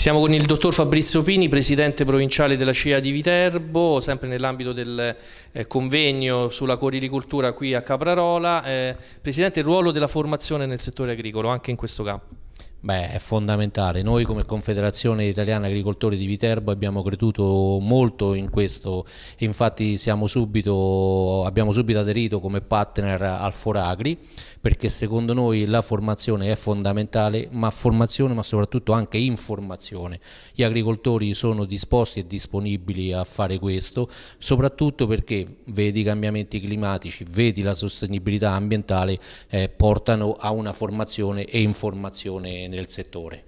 Siamo con il dottor Fabrizio Pini, presidente provinciale della CIA di Viterbo, sempre nell'ambito del eh, convegno sulla corilicoltura qui a Caprarola. Eh, presidente, il ruolo della formazione nel settore agricolo, anche in questo campo. Beh, è fondamentale. Noi come Confederazione Italiana Agricoltori di Viterbo abbiamo creduto molto in questo, infatti subito, abbiamo subito aderito come partner al Foragri perché secondo noi la formazione è fondamentale, ma formazione ma soprattutto anche informazione. Gli agricoltori sono disposti e disponibili a fare questo, soprattutto perché vedi i cambiamenti climatici, vedi la sostenibilità ambientale, eh, portano a una formazione e informazione nel settore.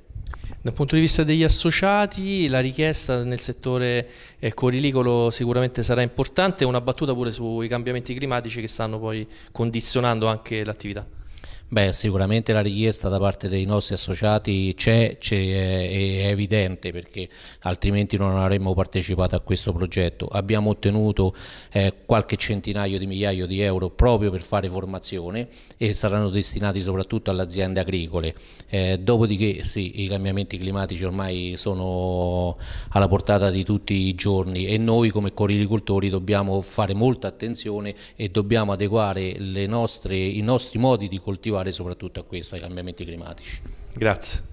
Dal punto di vista degli associati, la richiesta nel settore eh, corilicolo sicuramente sarà importante, una battuta pure sui cambiamenti climatici che stanno poi condizionando anche l'attività. Beh, sicuramente la richiesta da parte dei nostri associati c'è, è evidente perché altrimenti non avremmo partecipato a questo progetto. Abbiamo ottenuto eh, qualche centinaio di migliaio di euro proprio per fare formazione e saranno destinati soprattutto alle aziende agricole. Eh, dopodiché sì, i cambiamenti climatici ormai sono alla portata di tutti i giorni e noi come corilicoltori dobbiamo fare molta attenzione e dobbiamo adeguare nostre, i nostri modi di coltivare soprattutto a questo, ai cambiamenti climatici. Grazie.